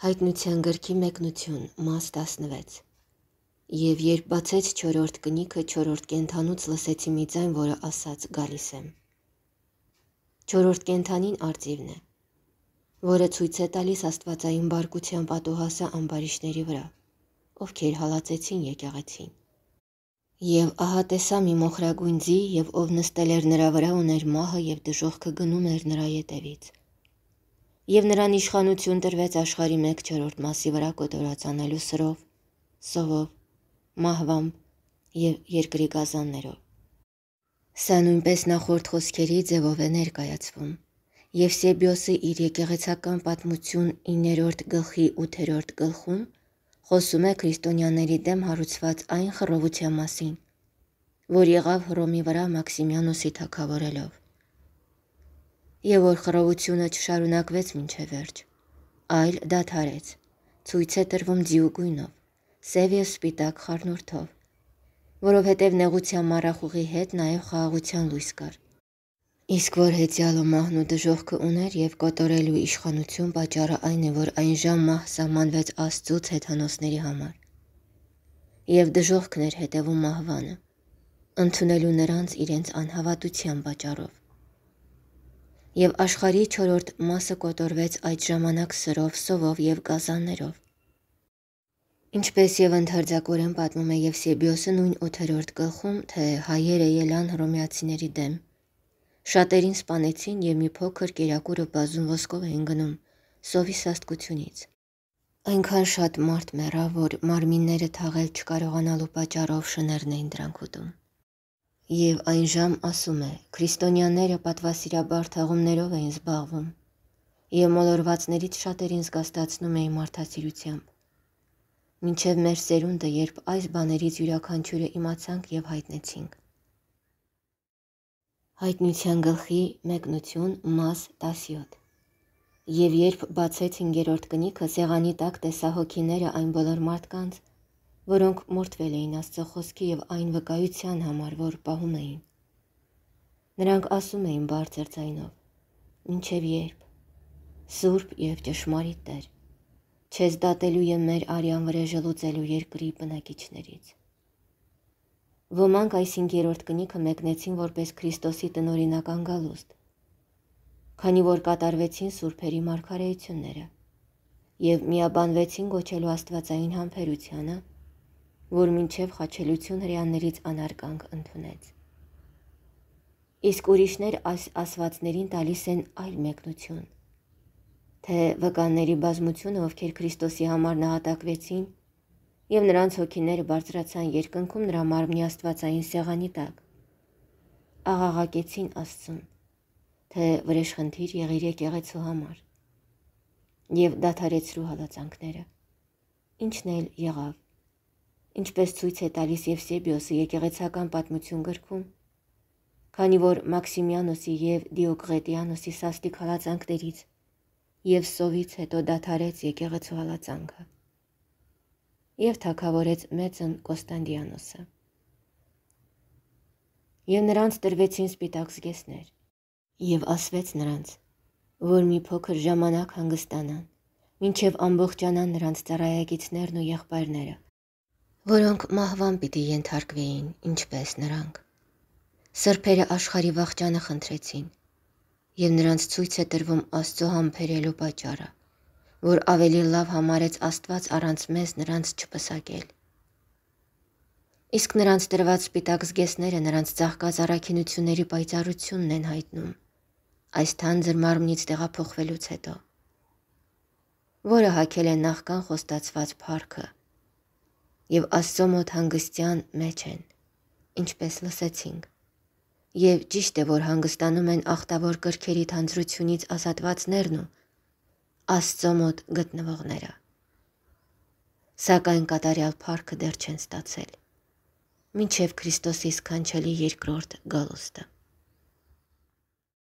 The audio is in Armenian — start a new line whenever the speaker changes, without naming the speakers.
Հայտնության գրքի մեկնություն, մաս 16։ Եվ երբ բացեց 4-րդ կնիքը 4-րդ կենթանուց լսեցի մի ձայն, որը ասաց՝ գալիս եմ։ 4-րդ կենթանին արձիվն է, որը ցույց է տալիս Աստվածային բարգության պատուհասը ամբարիշների վրա, ովքեր հալածեցին եկեղեցին։ Եվ ահա տեսա մի մոխրագույն ձի, եւ ով նստել էր նրա վրա, ուներ մահը եւ դժողքը գնում էր նրա ետևից եւ նրան իշխանություն տրվեց աշխարի 1/4 մասի վրա կոտորած անելու սրով, սովով, մահվամբ եւ երկրի գազաններով։ Սա նույնպես նախորդ խոսքերի ձևով է ներկայացվում։ Եվսեբիոսը իր եկեղեցական պատմություն 9-րդ գլխի 8-րդ գլխում խոսում է քրիստոնյաների դեմ հարուցված այն խռովության մասին, որ եղավ Հռոմի վրա Մաքսիմյանոսի թագավորելով եւ որ խռովությունը չշարունակվեց մինչև վերջ, այլ դադարեց։ Ցույց է տրվում ձիու գույնով, սև եւ սպիտակ խառնուրդով, որովհետեւ նեղության մարախուղի հետ նաեւ խաղաղության լույս կար։ Իսկ որ հետյալը մահն ու դժողքը ուներ եւ կոտորելու իշխանություն պատճառը այն է, որ այն ժամ մահ սահմանվեց Աստծուց հեթանոսների համար։ Եվ դժողքն էր հետևում մահվանը, ընդունելու նրանց իրենց անհավատության պատճառով եւ աշխարհի չորրորդ մասը կոտորվեց այդ ժամանակ սրով, սովով եւ գազաններով։ Ինչպես եւ ընդհարձակորեն պատմում է Եվսեբիոսը նույն 8-րդ գլխում, թե հայերը ելան հռոմեացիների դեմ։ Շատերին սպանեցին եւ մի փոքր կերակուրը բազում ոսկով էին գնում սովի սաստկությունից։ Այնքան շատ մարդ մեռավ, որ մարմինները թաղել չկարողանալու պատճառով շներն էին դրանք ուտում։ Եվ այն ժամ ասում է, քրիստոնյաները պատվասիրաբար թաղումներով էին զբաղվում, և մոլորվածներից շատերին զգաստացնում էին մարդասիրությամբ։ Մինչև մեր սերունդը, երբ այս բաներից յուրաքանչյուրը իմացանք և հայտնեցինք։ Հայտնության գլխի մեկնություն մաս 17 Եվ երբ բացեց հինգերորդ կնիքը, սեղանի տակ տեսա հոգիները այն բոլոր մարդկանց, որոնք մորթվել էին Աստծո խոսքի եւ այն վկայության համար, որ պահում էին։ Նրանք ասում էին բարձր ձայնով. «Ինչև երբ Սուրբ եւ ճշմարիտ Տեր, չես դատելու եւ մեր արյան վրեժը լուծելու երկրի բնակիչներից»։ Ոմանք այս 5-րդ կնիքը մեկնեցին որպես Քրիստոսի տնորինական գալուստ, քանի որ կատարվեցին Սուրբերի մարգարեությունները եւ միաբանվեցին գոչելու Աստվածային համբերությանը որ մինչև խաչելություն հрьяաներից անարգանք ընդունեց։ Իսկ ուրիշներ այս ասվածներին տալիս են այլ մեկնություն, թե վկանների բազմությունը, ովքեր Քրիստոսի համար նահատակվեցին, եւ նրանց հոգիները բարձրացան երկնքում նրա մարմնի աստվածային սեղանի տակ։ Աղաղակեցին Աստծուն, թե վրեժխնդիր եղիր եկեղեցու համար։ Եվ դադարեցրու հալածանքները։ Ինչն էլ եղավ ինչպես ցույց է տալիս Եվսեբիոսը եկեղեցական պատմություն գրքում։ Քանի որ Մաքսիմյանոսի եւ Դիոկրետիանոսի սաստիկ հալածանքներից եւ սովից հետո դադարեց եկեղեցու հալածանքը եւ թակավորեց մեծն Կոստանդիանոսը։ Եվ նրանց տրվեցին սպիտակ զգեստներ եւ ասվեց նրանց, որ մի փոքր ժամանակ հանգստանան, ինչեւ ամբողջանան նրանց ծառայակիցներն ու եղբայրները որոնք մահվան պիտի ենթարկվեին, ինչպես նրանք։ Սրբերը աշխարի վաղճանը խնդրեցին, եւ նրանց ցույց է տրվում Աստծո համբերելու պատճառը, որ ավելի լավ համարեց Աստված առանց մեզ նրանց չփսակել։ Իսկ նրանց տրված սպիտակ զգեստները նրանց ցաղկած առաքինությունների պայծառությունն են հայտնում այս թանձր մարմնից տեղափոխվելուց հետո, որը հակել է նախքան խոստացված փառքը եւ Աստծո մոտ հանգստյան մեջ են, ինչպես լսեցինք։ Եվ ճիշտ է, որ հանգստանում են ախտավոր կրքերի թանձրությունից ազատվածներն ու Աստծո մոտ գտնվողները։ Սակայն կատարյալ փառքը դեռ չեն ստացել։ Մինչև Քրիստոսի սքանչելի երկրորդ գալոստը։